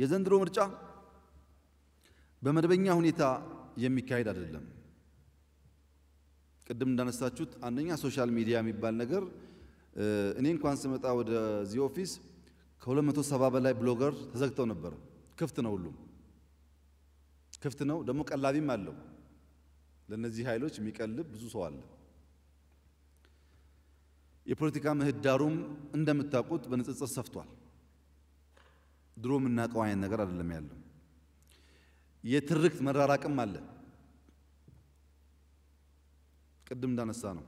የዘንድሮ ምርጫ በመደበኛ ሁኔታ የሚካሄድ አይደለም። ቅድም እንዳነሳችሁት አንደኛ ሶሻል ሚዲያ የሚባል ነገር እኔ እንኳን ስመጣ ወደዚህ ኦፊስ ከ270 በላይ ብሎገር ተዘግተው ነበር። ክፍት ነው፣ ሁሉም ክፍት ነው። ደግሞ ቀላቢም አለው። ለእነዚህ ኃይሎች የሚቀልብ ብዙ ሰው አለ። የፖለቲካ ምህዳሩም እንደምታውቁት በንጽጽር ሰፍቷል። ድሮ የምናውቀው አይነት ነገር አይደለም ያለው። የትርክት መራራቅም አለ። ቅድም እንዳነሳ ነው።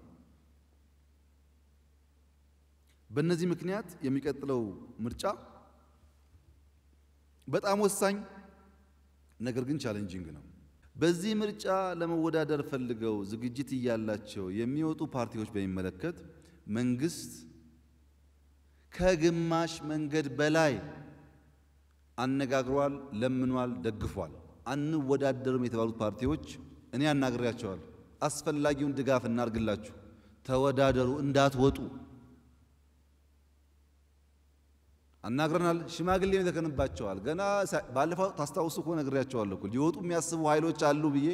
በእነዚህ ምክንያት የሚቀጥለው ምርጫ በጣም ወሳኝ ነገር ግን ቻሌንጂንግ ነው። በዚህ ምርጫ ለመወዳደር ፈልገው ዝግጅት እያላቸው የሚወጡ ፓርቲዎች በሚመለከት መንግስት ከግማሽ መንገድ በላይ አነጋግሯል፣ ለምኗል፣ ደግፏል። አንወዳደርም የተባሉት ፓርቲዎች እኔ አናግሬያቸዋል። አስፈላጊውን ድጋፍ እናርግላችሁ፣ ተወዳደሩ፣ እንዳትወጡ አናግረናል። ሽማግሌ ተከንባቸዋል። ገና ባለፈው ታስታውሱ እኮ ነግሬያቸዋለሁ ሊወጡ የሚያስቡ ኃይሎች አሉ ብዬ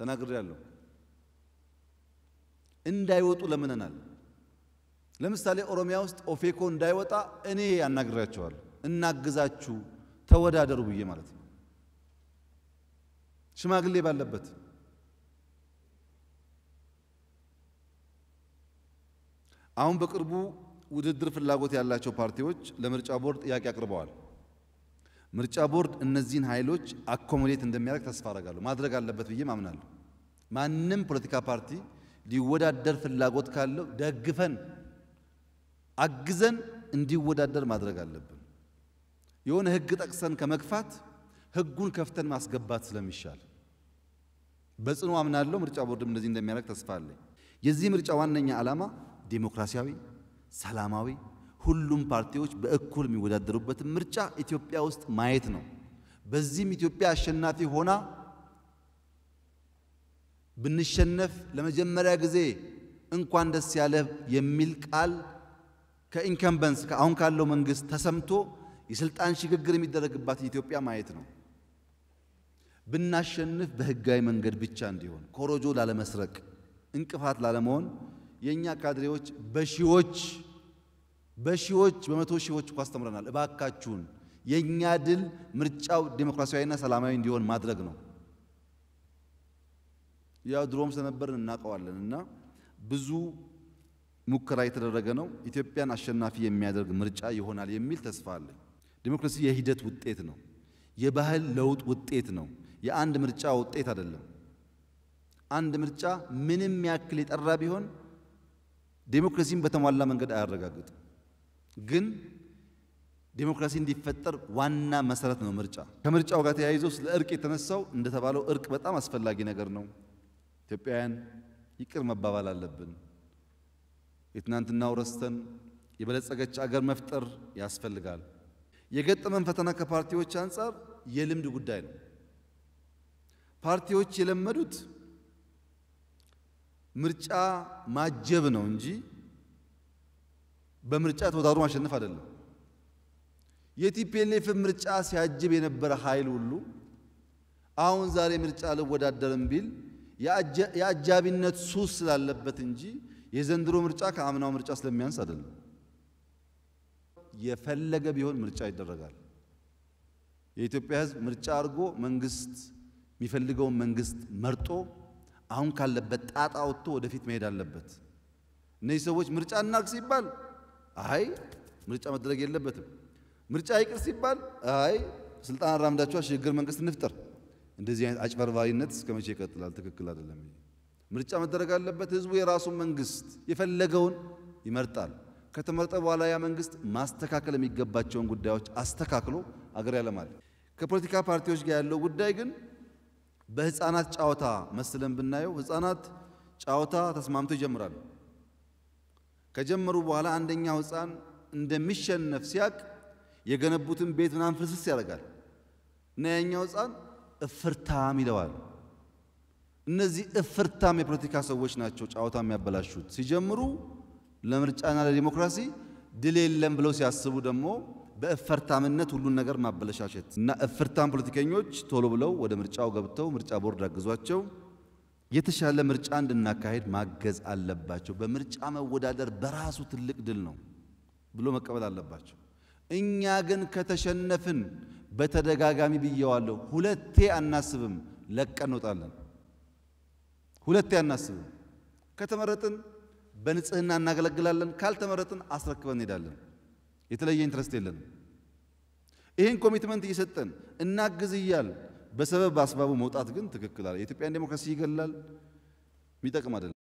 ተናግሬያለሁ። እንዳይወጡ ለምነናል። ለምሳሌ ኦሮሚያ ውስጥ ኦፌኮ እንዳይወጣ እኔ አናግሬያቸዋል። እናግዛችሁ ተወዳደሩ ብዬ ማለት ነው። ሽማግሌ ባለበት አሁን በቅርቡ ውድድር ፍላጎት ያላቸው ፓርቲዎች ለምርጫ ቦርድ ጥያቄ አቅርበዋል። ምርጫ ቦርድ እነዚህን ኃይሎች አኮሞዴት እንደሚያደርግ ተስፋ አደርጋለሁ። ማድረግ አለበት ብዬም አምናለሁ። ማንም ፖለቲካ ፓርቲ ሊወዳደር ፍላጎት ካለው ደግፈን አግዘን እንዲወዳደር ማድረግ አለብን። የሆነ ህግ ጠቅሰን ከመግፋት ህጉን ከፍተን ማስገባት ስለሚሻል በጽኑ አምናለሁ። ምርጫ ቦርድም እንደዚህ እንደሚያደርግ ተስፋ አለኝ። የዚህ ምርጫ ዋነኛ ዓላማ ዴሞክራሲያዊ፣ ሰላማዊ፣ ሁሉም ፓርቲዎች በእኩል የሚወዳደሩበትን ምርጫ ኢትዮጵያ ውስጥ ማየት ነው። በዚህም ኢትዮጵያ አሸናፊ ሆና ብንሸነፍ ለመጀመሪያ ጊዜ እንኳን ደስ ያለህ የሚል ቃል ከኢንከምበንስ ከአሁን ካለው መንግስት ተሰምቶ የስልጣን ሽግግር የሚደረግባት ኢትዮጵያ ማየት ነው። ብናሸንፍ በህጋዊ መንገድ ብቻ እንዲሆን ኮሮጆ ላለመስረቅ፣ እንቅፋት ላለመሆን የእኛ ካድሬዎች በሺዎች በሺዎች በመቶ ሺዎች እኮ አስተምረናል። እባካችሁን የእኛ ድል ምርጫው ዴሞክራሲያዊና ሰላማዊ እንዲሆን ማድረግ ነው። ያው ድሮም ስለነበርን እናውቀዋለን እና ብዙ ሙከራ የተደረገ ነው። ኢትዮጵያን አሸናፊ የሚያደርግ ምርጫ ይሆናል የሚል ተስፋ አለኝ። ዲሞክራሲ የሂደት ውጤት ነው። የባህል ለውጥ ውጤት ነው። የአንድ ምርጫ ውጤት አይደለም። አንድ ምርጫ ምንም ያክል የጠራ ቢሆን ዲሞክራሲን በተሟላ መንገድ አያረጋግጥም። ግን ዴሞክራሲ እንዲፈጠር ዋና መሰረት ነው ምርጫ። ከምርጫው ጋር ተያይዞ ስለ እርቅ የተነሳው እንደተባለው እርቅ በጣም አስፈላጊ ነገር ነው። ኢትዮጵያውያን ይቅር መባባል አለብን። የትናንትናው ረስተን የበለጸገች አገር መፍጠር ያስፈልጋል። የገጠመን ፈተና ከፓርቲዎች አንጻር የልምድ ጉዳይ ነው። ፓርቲዎች የለመዱት ምርጫ ማጀብ ነው እንጂ በምርጫ ተወዳድሮ ማሸነፍ አይደለም። የቲፒኤልኤፍ ምርጫ ሲያጅብ የነበረ ኃይል ሁሉ አሁን ዛሬ ምርጫ ልወዳደርም ቢል የአጃቢነት ሱስ ስላለበት እንጂ የዘንድሮ ምርጫ ከአምናው ምርጫ ስለሚያንስ አይደለም። የፈለገ ቢሆን ምርጫ ይደረጋል። የኢትዮጵያ ሕዝብ ምርጫ አድርጎ መንግስት የሚፈልገውን መንግስት መርጦ አሁን ካለበት ጣጣ ወጥቶ ወደፊት መሄድ አለበት። እነዚህ ሰዎች ምርጫ እናርግ ሲባል አይ ምርጫ መደረግ የለበትም፣ ምርጫ ይቅር ሲባል አይ ስልጣን አራምዳችኋል፣ ሽግግር መንግስት እንፍጠር። እንደዚህ አይነት አጭበርባሪነት እስከ መቼ ይቀጥላል? ትክክል አይደለም። ምርጫ መደረግ አለበት። ህዝቡ የራሱን መንግስት የፈለገውን ይመርጣል። ከተመረጠ በኋላ ያ መንግስት ማስተካከል የሚገባቸውን ጉዳዮች አስተካክሎ አገር ያለማል። ከፖለቲካ ፓርቲዎች ጋር ያለው ጉዳይ ግን በህፃናት ጨዋታ መስለን ብናየው ህፃናት ጨዋታ ተስማምቶ ይጀምራሉ። ከጀመሩ በኋላ አንደኛው ህፃን እንደሚሸነፍ ሲያቅ የገነቡትን ቤት ምናምን ፍርስስ ያደርጋል እና ያኛው ህፃን እፍርታም ይለዋል። እነዚህ እፍርታም የፖለቲካ ሰዎች ናቸው ጨዋታ የሚያበላሹት ሲጀምሩ ለምርጫና ለዲሞክራሲ ድል የለም ብለው ሲያስቡ ደግሞ በእፈርታምነት ሁሉን ነገር ማበለሻሸት እና እፍርታም ፖለቲከኞች ቶሎ ብለው ወደ ምርጫው ገብተው ምርጫ ቦርድ አግዟቸው የተሻለ ምርጫ እንድናካሄድ ማገዝ አለባቸው። በምርጫ መወዳደር በራሱ ትልቅ ድል ነው ብሎ መቀበል አለባቸው። እኛ ግን ከተሸነፍን በተደጋጋሚ ብየዋለሁ፣ ሁለቴ አናስብም፣ ለቀን እንወጣለን። ሁለቴ አናስብም ከተመረጥን በንጽህና እናገለግላለን። ካልተመረጥን አስረክበን እንሄዳለን። የተለየ ኢንትረስት የለንም። ይህን ኮሚትመንት እየሰጠን እናግዝ እያል በሰበብ አስባቡ መውጣት ግን ትክክል አለ። የኢትዮጵያን ዴሞክራሲ ይገላል፣ የሚጠቅም አይደለም።